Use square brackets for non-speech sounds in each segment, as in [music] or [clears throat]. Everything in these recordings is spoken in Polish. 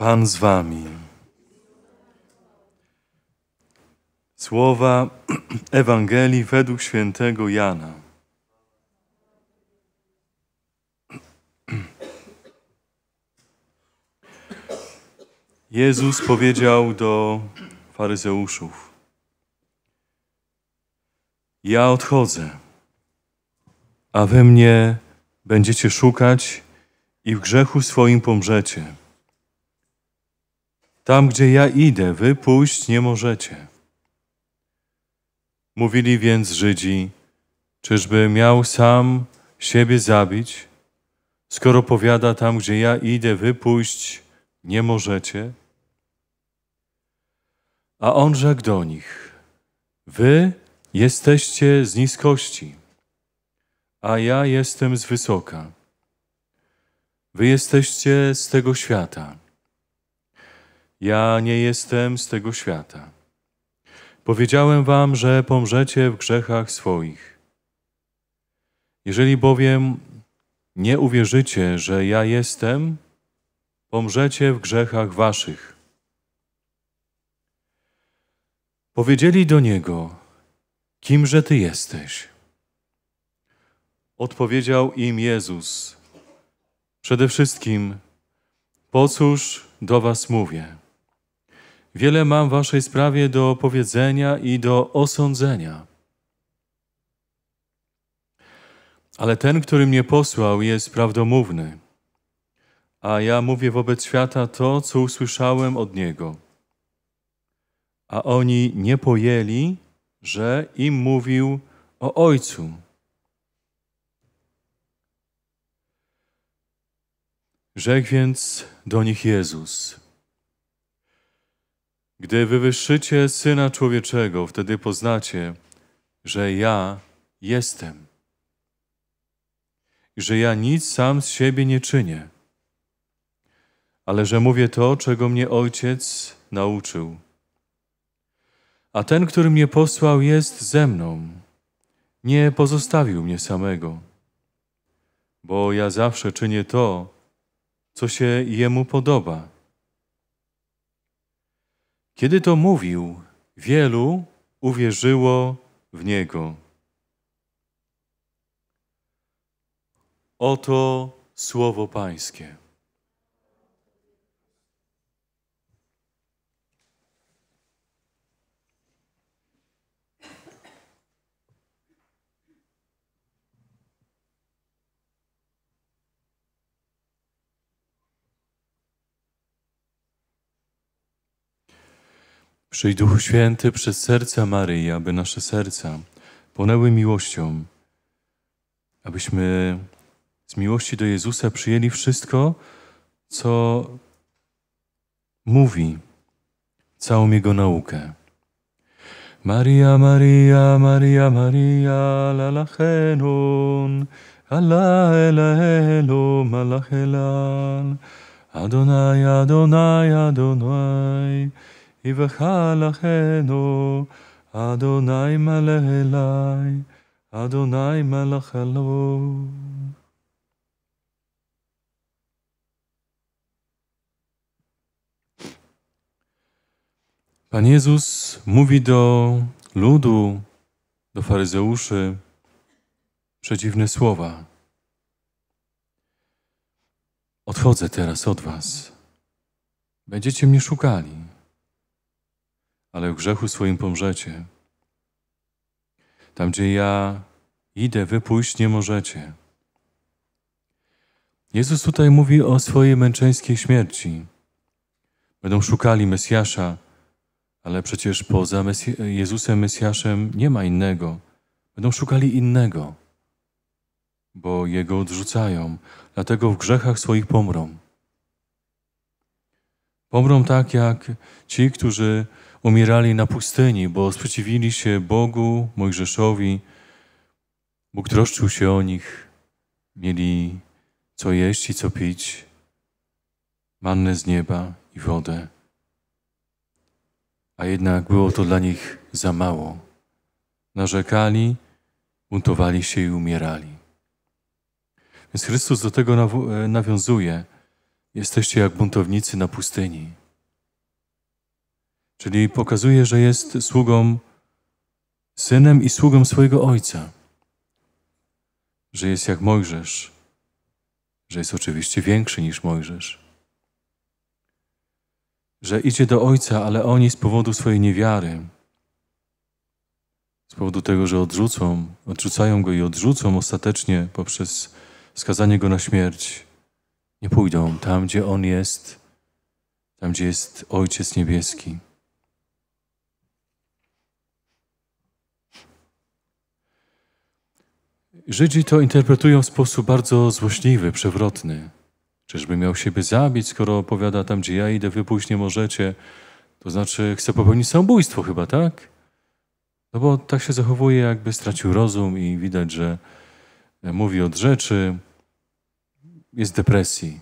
Pan z Wami. Słowa [clears throat] Ewangelii według świętego Jana. [clears throat] Jezus powiedział do faryzeuszów: Ja odchodzę, a we mnie będziecie szukać i w grzechu swoim pomrzecie. Tam, gdzie ja idę, wy pójść nie możecie. Mówili więc Żydzi, czyżby miał sam siebie zabić, skoro powiada tam, gdzie ja idę, wy pójść nie możecie? A on rzekł do nich, wy jesteście z niskości, a ja jestem z wysoka. Wy jesteście z tego świata ja nie jestem z tego świata. Powiedziałem wam, że pomrzecie w grzechach swoich. Jeżeli bowiem nie uwierzycie, że ja jestem, pomrzecie w grzechach waszych. Powiedzieli do niego, kimże ty jesteś? Odpowiedział im Jezus, przede wszystkim, po cóż do was mówię? Wiele mam w waszej sprawie do powiedzenia i do osądzenia. Ale ten, który mnie posłał, jest prawdomówny, a ja mówię wobec świata to, co usłyszałem od niego. A oni nie pojęli, że im mówił o Ojcu. Rzekł więc do nich Jezus: gdy wywyższycie Syna Człowieczego, wtedy poznacie, że ja jestem. Że ja nic sam z siebie nie czynię, ale że mówię to, czego mnie Ojciec nauczył. A ten, który mnie posłał, jest ze mną. Nie pozostawił mnie samego, bo ja zawsze czynię to, co się Jemu podoba kiedy to mówił, wielu uwierzyło w Niego. Oto słowo Pańskie. Przyjdź Duchu Święty przez serca Maryi, aby nasze serca płonęły miłością, abyśmy z miłości do Jezusa przyjęli wszystko, co mówi, całą Jego naukę. Maria, Maria, Maria, Maria, la lachenon, ala elelo, malachelan, Adonai, Adonai, Adonai, Adonai i לכנו, אדוני Adonai אלי, Adonai מלך Pan Jezus mówi do ludu, do faryzeuszy przeciwne słowa. Odchodzę teraz od Was. Będziecie mnie szukali ale w grzechu swoim pomrzecie. Tam, gdzie ja idę, wy pójść nie możecie. Jezus tutaj mówi o swojej męczeńskiej śmierci. Będą szukali Mesjasza, ale przecież poza Mesj Jezusem Mesjaszem nie ma innego. Będą szukali innego, bo Jego odrzucają, dlatego w grzechach swoich pomrą. Pomrą tak, jak ci, którzy umierali na pustyni, bo sprzeciwili się Bogu, Mojżeszowi. Bóg troszczył się o nich, mieli co jeść i co pić, mannę z nieba i wodę. A jednak było to dla nich za mało. Narzekali, buntowali się i umierali. Więc Chrystus do tego e, nawiązuje. Jesteście jak buntownicy na pustyni. Czyli pokazuje, że jest sługą, synem i sługą swojego ojca. Że jest jak Mojżesz, że jest oczywiście większy niż Mojżesz. Że idzie do ojca, ale oni z powodu swojej niewiary, z powodu tego, że odrzucą, odrzucają go i odrzucą ostatecznie poprzez skazanie go na śmierć, nie pójdą tam, gdzie on jest, tam, gdzie jest Ojciec Niebieski. Żydzi to interpretują w sposób bardzo złośliwy, przewrotny. Czyżby miał siebie zabić, skoro opowiada tam, gdzie ja idę, wy pójść nie możecie. To znaczy, chce popełnić samobójstwo chyba, tak? No bo tak się zachowuje, jakby stracił rozum i widać, że mówi od rzeczy, jest depresji.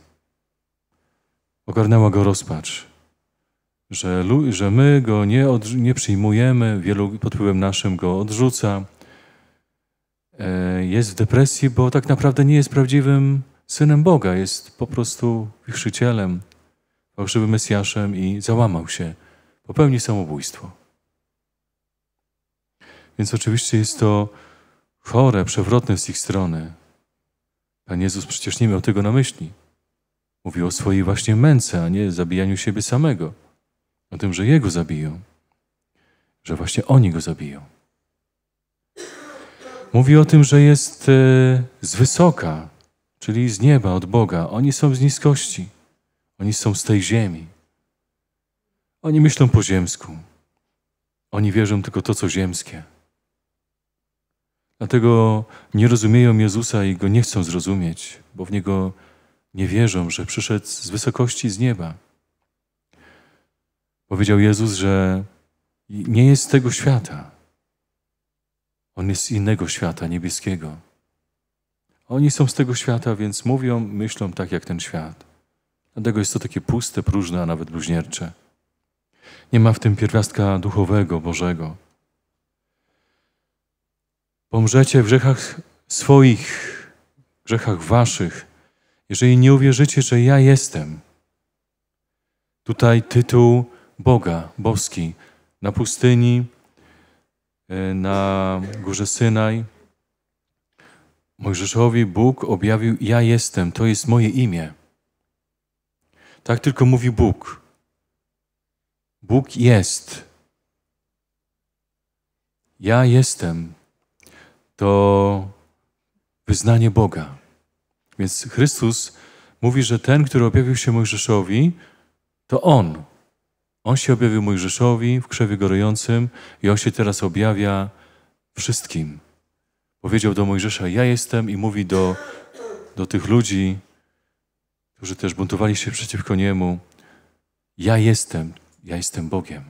Ogarnęła go rozpacz, że, że my go nie, nie przyjmujemy, wielu pod wpływem naszym go odrzuca. E, jest w depresji, bo tak naprawdę nie jest prawdziwym synem Boga, jest po prostu wichrzycielem, fałszywym Mesjaszem i załamał się, popełnił samobójstwo. Więc oczywiście jest to chore, przewrotne z ich strony. Pan Jezus przecież nie miał tego na myśli. Mówił o swojej właśnie męce, a nie zabijaniu siebie samego. O tym, że Jego zabiją. Że właśnie oni Go zabiją. Mówi o tym, że jest e, z wysoka, czyli z nieba, od Boga. Oni są z niskości. Oni są z tej ziemi. Oni myślą po ziemsku. Oni wierzą tylko to, co ziemskie. Dlatego nie rozumieją Jezusa i go nie chcą zrozumieć, bo w niego nie wierzą, że przyszedł z wysokości z nieba. Powiedział Jezus, że nie jest z tego świata. On jest z innego świata niebieskiego. Oni są z tego świata, więc mówią, myślą tak jak ten świat. Dlatego jest to takie puste, próżne, a nawet bluźniercze. Nie ma w tym pierwiastka duchowego, Bożego. Pomrzecie w grzechach swoich, grzechach waszych, jeżeli nie uwierzycie, że ja jestem. Tutaj tytuł Boga, boski, na pustyni E, na górze Synaj. Mojżeszowi Bóg objawił: Ja jestem, to jest moje imię. Tak tylko mówi Bóg. Bóg jest. Ja jestem. To wyznanie Boga. Więc Chrystus mówi, że ten, który objawił się Mojżeszowi, to On. On się objawił Mojżeszowi w krzewie gorącym, i on się teraz objawia wszystkim. Powiedział do Mojżesza, ja jestem i mówi do, do tych ludzi, którzy też buntowali się przeciwko niemu, ja jestem, ja jestem Bogiem.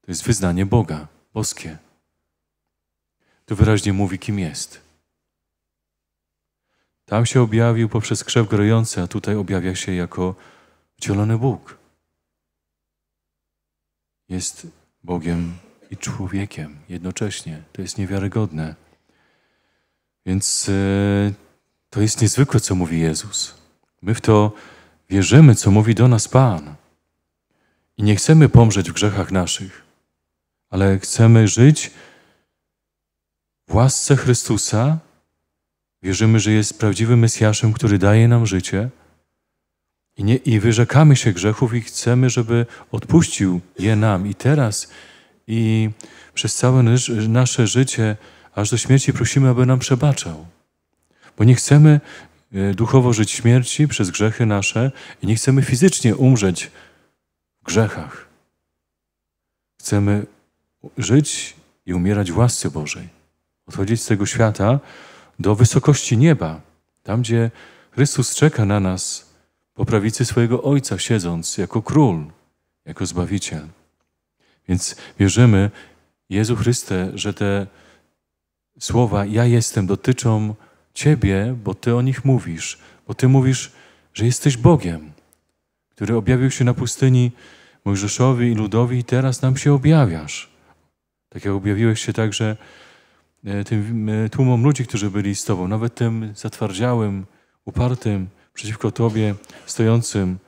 To jest wyznanie Boga, boskie. Tu wyraźnie mówi, kim jest. Tam się objawił poprzez krzew grojący, a tutaj objawia się jako wcielony Bóg jest Bogiem i człowiekiem jednocześnie. To jest niewiarygodne. Więc e, to jest niezwykłe, co mówi Jezus. My w to wierzymy, co mówi do nas Pan. I nie chcemy pomrzeć w grzechach naszych, ale chcemy żyć w łasce Chrystusa. Wierzymy, że jest prawdziwym Mesjaszem, który daje nam życie – i, nie, I wyrzekamy się grzechów i chcemy, żeby odpuścił je nam i teraz. I przez całe nasze życie, aż do śmierci prosimy, aby nam przebaczał. Bo nie chcemy e, duchowo żyć śmierci przez grzechy nasze i nie chcemy fizycznie umrzeć w grzechach. Chcemy żyć i umierać w łasce Bożej. Odchodzić z tego świata do wysokości nieba, tam gdzie Chrystus czeka na nas po prawicy swojego Ojca siedząc jako król, jako Zbawiciel. Więc wierzymy, Jezu Chryste, że te słowa ja jestem dotyczą Ciebie, bo Ty o nich mówisz, bo Ty mówisz, że jesteś Bogiem, który objawił się na pustyni Mojżeszowi i ludowi i teraz nam się objawiasz. Tak jak objawiłeś się także e, tym e, tłumom ludzi, którzy byli z Tobą, nawet tym zatwardziałym, upartym, przeciwko Tobie stojącym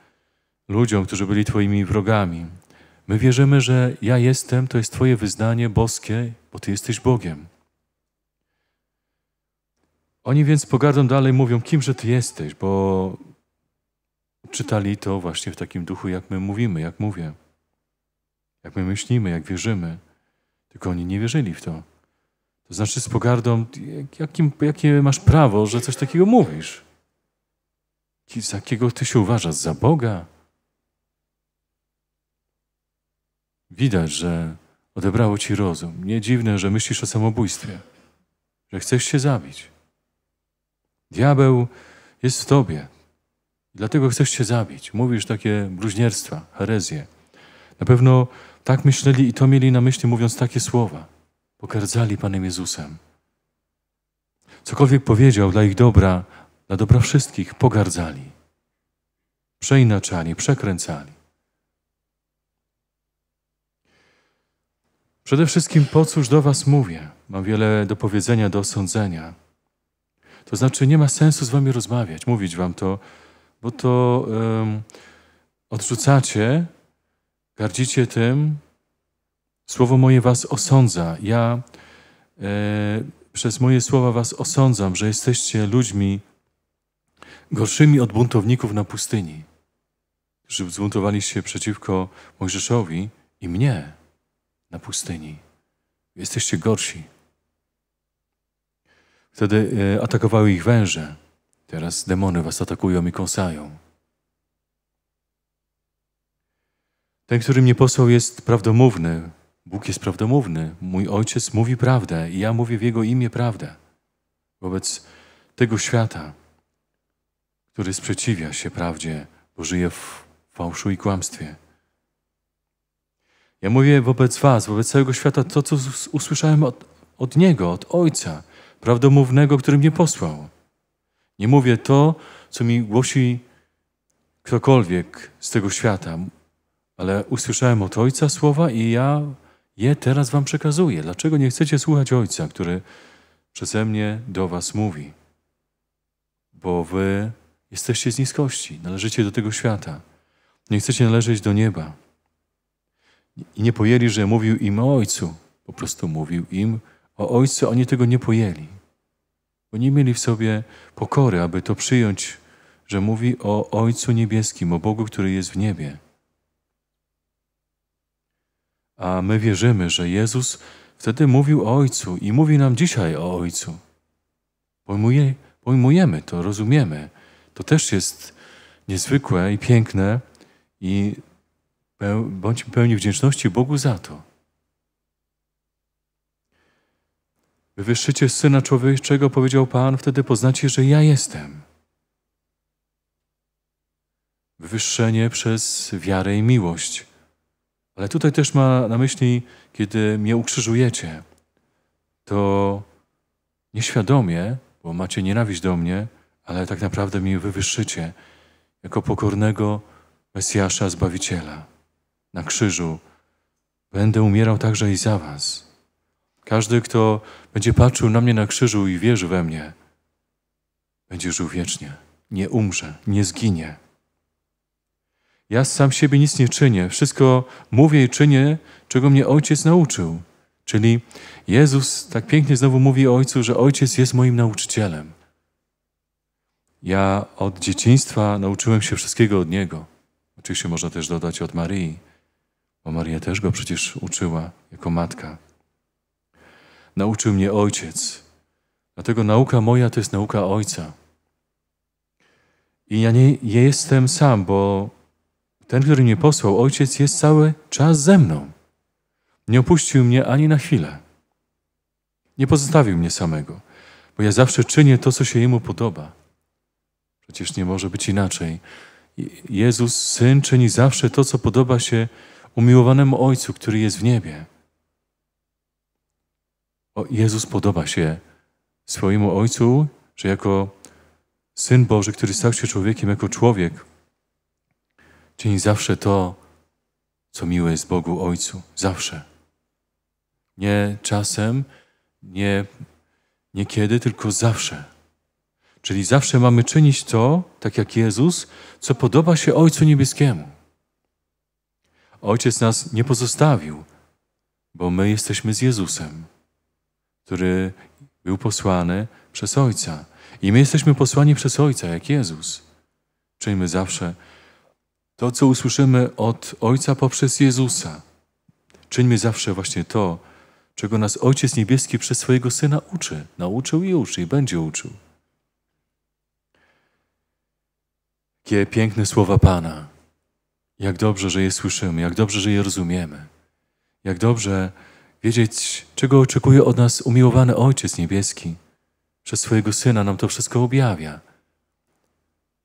ludziom, którzy byli Twoimi wrogami. My wierzymy, że ja jestem, to jest Twoje wyznanie boskie, bo Ty jesteś Bogiem. Oni więc pogardą dalej mówią, kimże Ty jesteś, bo czytali to właśnie w takim duchu, jak my mówimy, jak mówię, jak my myślimy, jak wierzymy. Tylko oni nie wierzyli w to. To znaczy z pogardą, jakim, jakie masz prawo, że coś takiego mówisz? za jakiego ty się uważasz? Za Boga? Widać, że odebrało ci rozum. Nie dziwne, że myślisz o samobójstwie, że chcesz się zabić. Diabeł jest w tobie, dlatego chcesz się zabić. Mówisz takie bluźnierstwa, herezje. Na pewno tak myśleli i to mieli na myśli, mówiąc takie słowa. Pokardzali Panem Jezusem. Cokolwiek powiedział dla ich dobra, na dobro wszystkich pogardzali, przeinaczali, przekręcali. Przede wszystkim po cóż do was mówię? Mam wiele do powiedzenia, do osądzenia. To znaczy nie ma sensu z wami rozmawiać, mówić wam to, bo to um, odrzucacie, gardzicie tym. Słowo moje was osądza. Ja e, przez moje słowa was osądzam, że jesteście ludźmi gorszymi od buntowników na pustyni, którzy zbuntowali się przeciwko Mojżeszowi i mnie na pustyni. Jesteście gorsi. Wtedy e, atakowały ich węże. Teraz demony was atakują i kąsają. Ten, który mnie posłał, jest prawdomówny. Bóg jest prawdomówny. Mój ojciec mówi prawdę i ja mówię w jego imię prawdę wobec tego świata który sprzeciwia się prawdzie, bo żyje w fałszu i kłamstwie. Ja mówię wobec Was, wobec całego świata to, co usłyszałem od, od Niego, od Ojca, prawdomównego, który mnie posłał. Nie mówię to, co mi głosi ktokolwiek z tego świata, ale usłyszałem od Ojca słowa i ja je teraz Wam przekazuję. Dlaczego nie chcecie słuchać Ojca, który przeze mnie do Was mówi? Bo Wy Jesteście z niskości, należycie do tego świata. Nie chcecie należeć do nieba. I nie pojęli, że mówił im o Ojcu. Po prostu mówił im o Ojcu, oni tego nie pojęli. Bo nie mieli w sobie pokory, aby to przyjąć, że mówi o Ojcu Niebieskim, o Bogu, który jest w niebie. A my wierzymy, że Jezus wtedy mówił o Ojcu i mówi nam dzisiaj o Ojcu. Pojmuje, pojmujemy to, rozumiemy to też jest niezwykłe i piękne i bądźmy pełni wdzięczności Bogu za to. Wywyższycie Syna Człowieczego, powiedział Pan, wtedy poznacie, że ja jestem. Wywyższenie przez wiarę i miłość. Ale tutaj też ma na myśli, kiedy mnie ukrzyżujecie, to nieświadomie, bo macie nienawiść do mnie, ale tak naprawdę mi wywyższycie jako pokornego Mesjasza Zbawiciela. Na krzyżu będę umierał także i za was. Każdy, kto będzie patrzył na mnie na krzyżu i wierzy we mnie, będzie żył wiecznie, nie umrze, nie zginie. Ja sam siebie nic nie czynię, wszystko mówię i czynię, czego mnie Ojciec nauczył. Czyli Jezus tak pięknie znowu mówi Ojcu, że Ojciec jest moim nauczycielem. Ja od dzieciństwa nauczyłem się wszystkiego od Niego. Oczywiście można też dodać od Maryi, bo Maria też go przecież uczyła jako matka. Nauczył mnie Ojciec. Dlatego nauka moja to jest nauka Ojca. I ja nie, nie jestem sam, bo ten, który mnie posłał, Ojciec jest cały czas ze mną. Nie opuścił mnie ani na chwilę. Nie pozostawił mnie samego, bo ja zawsze czynię to, co się Jemu podoba. Przecież nie może być inaczej. Jezus, Syn, czyni zawsze to, co podoba się umiłowanemu Ojcu, który jest w niebie. O, Jezus podoba się swojemu Ojcu, że jako Syn Boży, który stał się człowiekiem, jako człowiek, czyni zawsze to, co miłe jest Bogu Ojcu. Zawsze. Nie czasem, nie niekiedy, tylko zawsze. Czyli zawsze mamy czynić to, tak jak Jezus, co podoba się Ojcu Niebieskiemu. Ojciec nas nie pozostawił, bo my jesteśmy z Jezusem, który był posłany przez Ojca. I my jesteśmy posłani przez Ojca, jak Jezus. Czyjmy zawsze to, co usłyszymy od Ojca poprzez Jezusa. Czyńmy zawsze właśnie to, czego nas Ojciec Niebieski przez swojego Syna uczy, nauczył i uczy i będzie uczył. Jakie piękne słowa Pana. Jak dobrze, że je słyszymy, jak dobrze, że je rozumiemy. Jak dobrze wiedzieć, czego oczekuje od nas umiłowany Ojciec Niebieski. Przez swojego Syna nam to wszystko objawia.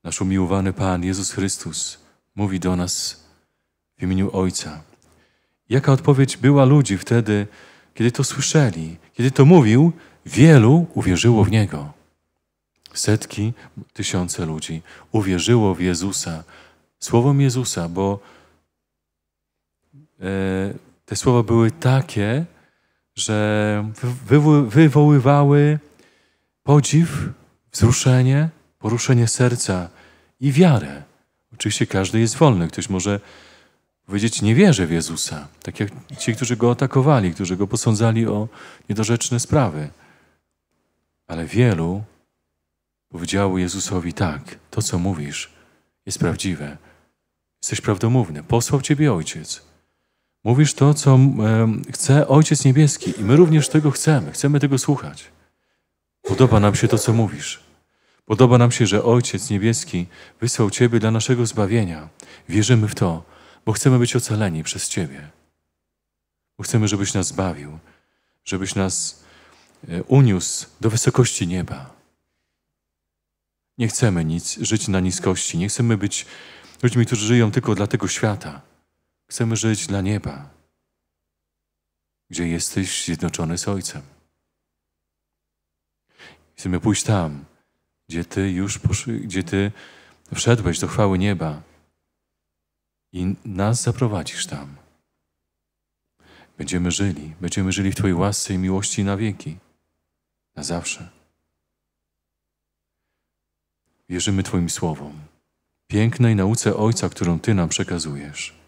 Nasz umiłowany Pan Jezus Chrystus mówi do nas w imieniu Ojca. Jaka odpowiedź była ludzi wtedy, kiedy to słyszeli, kiedy to mówił, wielu uwierzyło w Niego setki, tysiące ludzi uwierzyło w Jezusa, słowom Jezusa, bo e, te słowa były takie, że wywoływały podziw, wzruszenie, poruszenie serca i wiarę. Oczywiście każdy jest wolny. Ktoś może powiedzieć, nie wierzę w Jezusa. Tak jak ci, którzy go atakowali, którzy go posądzali o niedorzeczne sprawy. Ale wielu Powiedziały Jezusowi tak, to co mówisz jest prawdziwe. Jesteś prawdomówny. Posłał Ciebie Ojciec. Mówisz to, co e, chce Ojciec Niebieski i my również tego chcemy. Chcemy tego słuchać. Podoba nam się to, co mówisz. Podoba nam się, że Ojciec Niebieski wysłał Ciebie dla naszego zbawienia. Wierzymy w to, bo chcemy być ocaleni przez Ciebie. Bo chcemy, żebyś nas zbawił, żebyś nas e, uniósł do wysokości nieba. Nie chcemy nic, żyć na niskości. Nie chcemy być ludźmi, którzy żyją tylko dla tego świata. Chcemy żyć dla nieba, gdzie jesteś zjednoczony z Ojcem. Chcemy pójść tam, gdzie Ty już gdzie Ty wszedłeś do chwały nieba i nas zaprowadzisz tam. Będziemy żyli, będziemy żyli w Twojej łasce i miłości na wieki, na zawsze. Wierzymy Twoim słowom, pięknej nauce Ojca, którą Ty nam przekazujesz.